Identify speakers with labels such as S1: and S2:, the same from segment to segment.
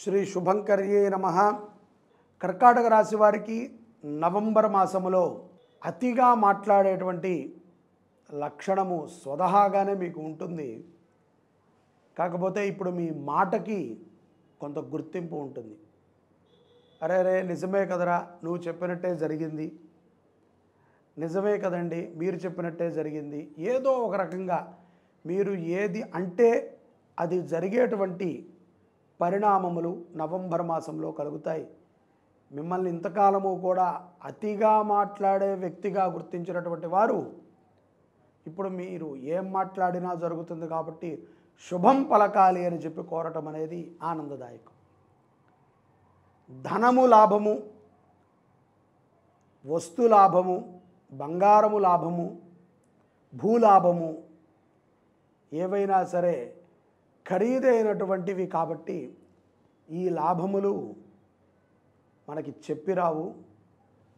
S1: శ్రీ శుభంకర్యే నమ కర్కాటక రాశి వారికి నవంబర్ మాసములో అతిగా మాట్లాడేటువంటి లక్షణము స్వతహాగానే మీకు ఉంటుంది కాకపోతే ఇప్పుడు మీ మాటకి కొంత గుర్తింపు ఉంటుంది అరే రే నిజమే కదరా నువ్వు చెప్పినట్టే జరిగింది నిజమే కదండి మీరు చెప్పినట్టే జరిగింది ఏదో ఒక రకంగా మీరు ఏది అంటే అది జరిగేటువంటి పరిణామములు నవంబర్ మాసంలో కలుగుతాయి మిమ్మల్ని ఇంతకాలము కూడా అతిగా మాట్లాడే వ్యక్తిగా గుర్తించినటువంటి వారు ఇప్పుడు మీరు ఏం మాట్లాడినా జరుగుతుంది కాబట్టి శుభం పలకాలి అని చెప్పి కోరటం అనేది ఆనందదాయకం ధనము లాభము వస్తు లాభము బంగారము లాభము భూలాభము ఏవైనా సరే ఖరీదైనటువంటివి కాబట్టి ఈ లాభములు మనకి చెప్పిరావు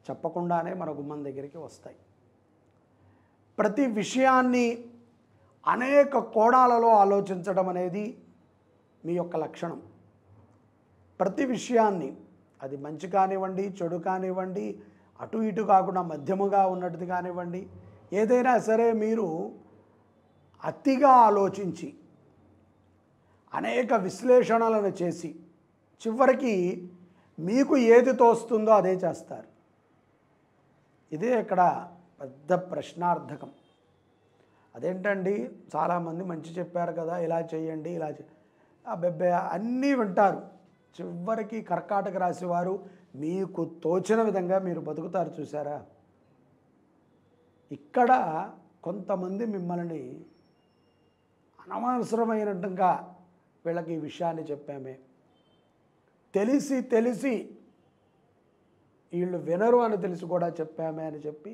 S1: చెప్పకుండానే మన గుమ్మం దగ్గరికి వస్తాయి ప్రతి విషయాన్ని అనేక కోణాలలో ఆలోచించడం అనేది మీ యొక్క లక్షణం ప్రతి విషయాన్ని అది మంచి కానివ్వండి చెడు కానివ్వండి అటు ఇటు కాకుండా మధ్యముగా ఉన్నట్టు కానివ్వండి ఏదైనా సరే మీరు అతిగా ఆలోచించి అనేక విశ్లేషణలను చేసి చివరికి మీకు ఏది తోస్తుందో అదే చేస్తారు ఇదే ఇక్కడ పెద్ద ప్రశ్నార్థకం అదేంటండి చాలామంది మంచి చెప్పారు కదా ఇలా చేయండి ఇలా చే అబ్బెబ్బే అన్నీ వింటారు చివరికి కర్కాటక రాసేవారు మీకు తోచిన విధంగా మీరు బతుకుతారు చూసారా ఇక్కడ కొంతమంది మిమ్మల్ని అనవసరమైనట్టుగా వీళ్ళకి ఈ విషయాన్ని చెప్పామే తెలిసి తెలిసి వీళ్ళు వినరు అని తెలిసి కూడా చెప్పామే అని చెప్పి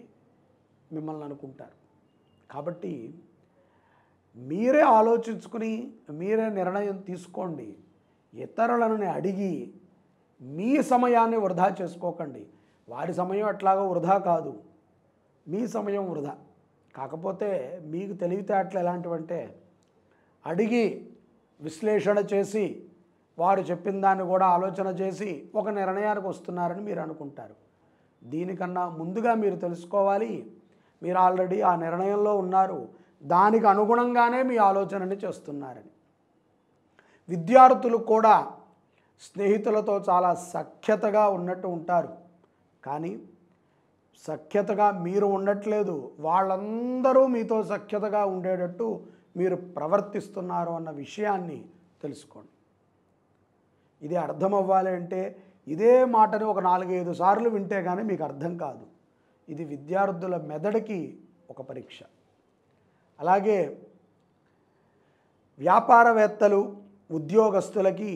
S1: మిమ్మల్ని అనుకుంటారు కాబట్టి మీరే ఆలోచించుకుని మీరే నిర్ణయం తీసుకోండి ఇతరులను అడిగి మీ సమయాన్ని వృధా చేసుకోకండి వారి సమయం అట్లాగా వృధా కాదు మీ సమయం వృధా కాకపోతే మీకు తెలివితేటలు ఎలాంటివంటే అడిగి విశ్లేషణ చేసి వారు చెప్పిన దాన్ని కూడా ఆలోచన చేసి ఒక నిర్ణయానికి వస్తున్నారని మీరు అనుకుంటారు దీనికన్నా ముందుగా మీరు తెలుసుకోవాలి మీరు ఆల్రెడీ ఆ నిర్ణయంలో ఉన్నారు దానికి అనుగుణంగానే మీ ఆలోచనని చేస్తున్నారని విద్యార్థులు కూడా స్నేహితులతో చాలా సఖ్యతగా ఉన్నట్టు ఉంటారు కానీ సఖ్యతగా మీరు ఉండట్లేదు వాళ్ళందరూ మీతో సఖ్యతగా ఉండేటట్టు మీరు ప్రవర్తిస్తున్నారు అన్న విషయాన్ని తెలుసుకోండి ఇది అర్థం అవ్వాలి అంటే ఇదే మాటని ఒక నాలుగైదు సార్లు వింటే కానీ మీకు అర్థం కాదు ఇది విద్యార్థుల మెదడుకి ఒక పరీక్ష అలాగే వ్యాపారవేత్తలు ఉద్యోగస్తులకి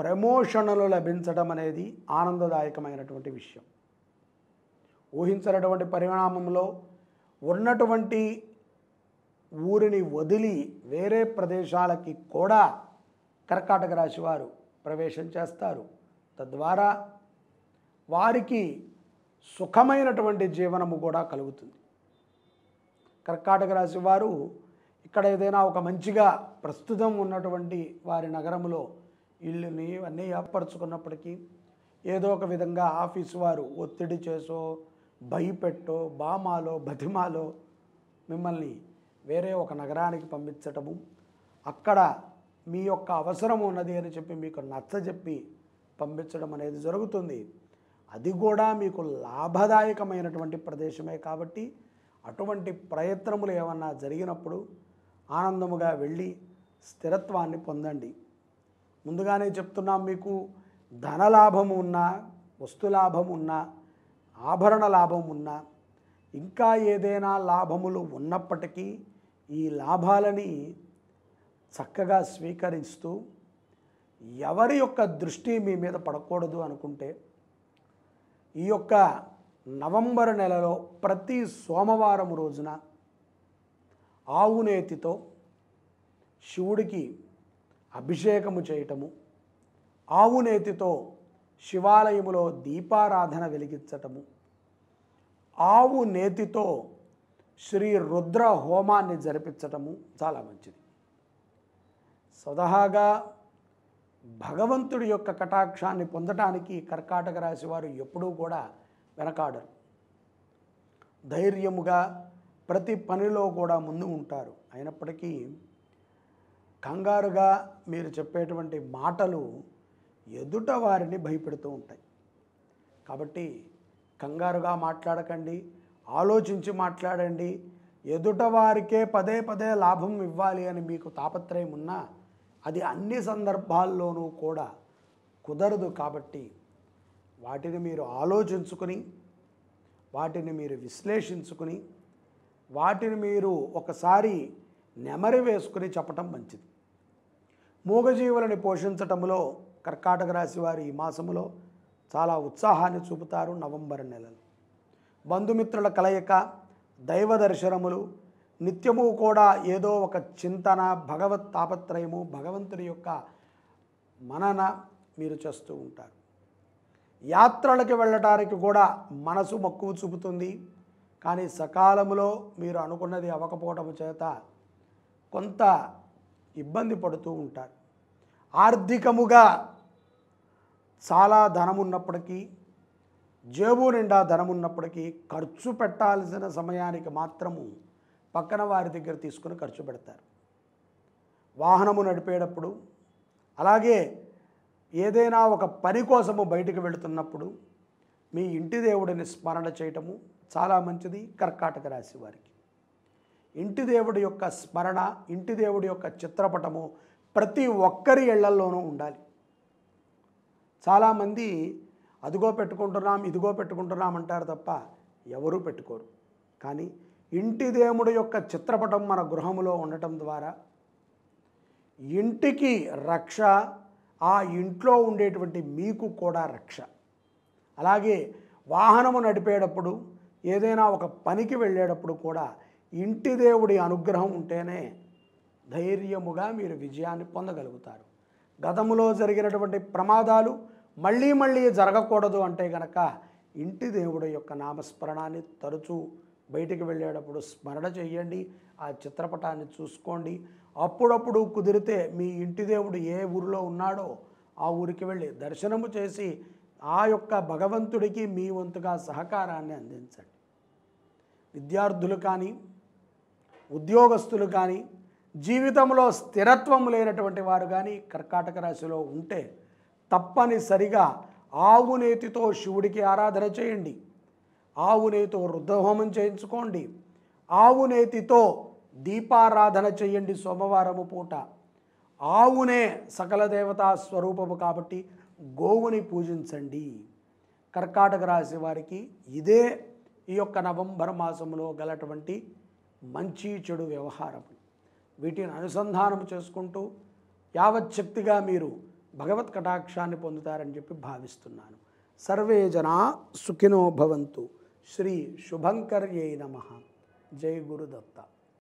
S1: ప్రమోషన్లు లభించడం అనేది ఆనందదాయకమైనటువంటి విషయం ఊహించినటువంటి పరిణామంలో ఉన్నటువంటి ఊరిని వదిలి వేరే ప్రదేశాలకి కూడా కర్కాటక రాశి వారు ప్రవేశం చేస్తారు తద్వారా వారికి సుఖమైనటువంటి జీవనము కూడా కలుగుతుంది కర్కాటక రాశి వారు ఇక్కడ ఏదైనా ఒక మంచిగా ప్రస్తుతం ఉన్నటువంటి వారి నగరంలో ఇల్లుని అన్నీ ఏర్పరచుకున్నప్పటికీ ఏదో ఒక విధంగా ఆఫీసు వారు ఒత్తిడి చేసో భయపెట్టో బామాలో బతిమాలో మిమ్మల్ని వేరే ఒక నగరానికి పంపించటము అక్కడ మీ యొక్క అవసరం ఉన్నది అని చెప్పి మీకు నచ్చజెప్పి పంపించడం అనేది జరుగుతుంది అది కూడా మీకు లాభదాయకమైనటువంటి ప్రదేశమే కాబట్టి అటువంటి ప్రయత్నములు ఏమన్నా జరిగినప్పుడు ఆనందముగా వెళ్ళి స్థిరత్వాన్ని పొందండి ముందుగానే చెప్తున్నాం మీకు ధనలాభం ఉన్నా వస్తులాభం ఉన్నా ఆభరణ లాభం ఉన్నా ఇంకా ఏదైనా లాభములు ఉన్నప్పటికీ ఈ లాభాలని చక్కగా స్వీకరిస్తూ ఎవరి యొక్క దృష్టి మీ మీద పడకూడదు అనుకుంటే ఈ యొక్క నవంబర్ నెలలో ప్రతి సోమవారం రోజున ఆవునేతితో శివుడికి అభిషేకము చేయటము ఆవునేతితో శివాలయములో దీపారాధన వెలిగించటము ఆవు నేతితో శ్రీ రుద్ర హోమాన్ని జరిపించటము చాలా మంచిది స్వతహాగా భగవంతుడి యొక్క కటాక్షాన్ని పొందటానికి కర్కాటక రాశి వారు ఎప్పుడూ కూడా వెనకాడరు ధైర్యముగా ప్రతి పనిలో కూడా ముందు ఉంటారు అయినప్పటికీ కంగారుగా మీరు చెప్పేటువంటి మాటలు ఎదుట వారిని భయపెడుతూ ఉంటాయి కాబట్టి కంగారుగా మాట్లాడకండి ఆలోచించి మాట్లాడండి ఎదుటవారికే పదే పదే లాభం ఇవ్వాలి అని మీకు తాపత్రయం ఉన్నా అది అన్ని సందర్భాల్లోనూ కూడా కుదరదు కాబట్టి వాటిని మీరు ఆలోచించుకుని వాటిని మీరు విశ్లేషించుకుని వాటిని మీరు ఒకసారి నెమరి వేసుకుని చెప్పటం మంచిది మూగజీవులని పోషించటంలో కర్కాటక రాశి వారు ఈ మాసంలో చాలా ఉత్సాహాన్ని చూపుతారు నవంబర్ నెలలో బంధుమిత్రుల కలయిక దైవ దర్శనములు నిత్యము కూడా ఏదో ఒక చింతన భగవత్ తాపత్రయము భగవంతుని యొక్క మనన మీరు చేస్తూ ఉంటారు యాత్రలకు వెళ్ళటానికి కూడా మనసు మక్కువ చూపుతుంది కానీ సకాలంలో మీరు అనుకున్నది అవ్వకపోవడం చేత కొంత ఇబ్బంది పడుతూ ఉంటారు ఆర్థికముగా చాలా ధనమున్నప్పటికీ జేబు నిండా ధనం ఉన్నప్పటికీ ఖర్చు పెట్టాల్సిన సమయానికి మాత్రము పక్కన వారి దగ్గర తీసుకుని ఖర్చు పెడతారు వాహనము నడిపేటప్పుడు అలాగే ఏదైనా ఒక పని కోసము బయటికి వెళుతున్నప్పుడు మీ ఇంటి దేవుడిని స్మరణ చేయటము చాలా మంచిది కర్కాటక రాశి వారికి ఇంటి దేవుడి యొక్క స్మరణ ఇంటి దేవుడి యొక్క చిత్రపటము ప్రతి ఒక్కరి ఇళ్లలోనూ ఉండాలి చాలామంది అదిగో పెట్టుకుంటున్నాం ఇదిగో పెట్టుకుంటున్నాం అంటారు తప్ప ఎవరూ పెట్టుకోరు కానీ ఇంటి దేవుడు యొక్క చిత్రపటం మన గృహములో ఉండటం ద్వారా ఇంటికి రక్ష ఆ ఇంట్లో ఉండేటువంటి మీకు కూడా రక్ష అలాగే వాహనము నడిపేటప్పుడు ఏదైనా ఒక పనికి వెళ్ళేటప్పుడు కూడా ఇంటి దేవుడి అనుగ్రహం ఉంటేనే ధైర్యముగా మీరు విజయాన్ని పొందగలుగుతారు గతంలో జరిగినటువంటి ప్రమాదాలు మళ్ళీ మళ్ళీ జరగకూడదు అంటే గనక ఇంటి దేవుడు యొక్క నామస్మరణాన్ని తరచూ బయటికి వెళ్ళేటప్పుడు స్మరణ చేయండి ఆ చిత్రపటాన్ని చూసుకోండి అప్పుడప్పుడు కుదిరితే మీ ఇంటి దేవుడు ఏ ఊరిలో ఉన్నాడో ఆ ఊరికి వెళ్ళి దర్శనము చేసి ఆ యొక్క భగవంతుడికి మీ వంతుగా సహకారాన్ని అందించండి విద్యార్థులు కానీ ఉద్యోగస్తులు కానీ జీవితంలో స్థిరత్వం లేనటువంటి వారు కానీ కర్కాటక రాశిలో ఉంటే తప్పనిసరిగా ఆవునేతితో శివుడికి ఆరాధన చేయండి ఆవునేతితో రుద్రహోమం చేయించుకోండి ఆవునేతితో దీపారాధన చేయండి సోమవారము పూట ఆవునే సకల దేవతా స్వరూపము కాబట్టి గోవుని పూజించండి కర్కాటక రాశి వారికి ఇదే ఈ యొక్క నవంబర్ మాసంలో గలటువంటి మంచి చెడు వ్యవహారం వీటిని అనుసంధానం చేసుకుంటూ యావచ్ఛక్తిగా మీరు భగవత్ కటాక్షాన్ని పొందుతారని చెప్పి భావిస్తున్నాను సర్వే జనా సుఖినో భవంతు శ్రీ శుభంకర్యై నమ జై గురుదత్త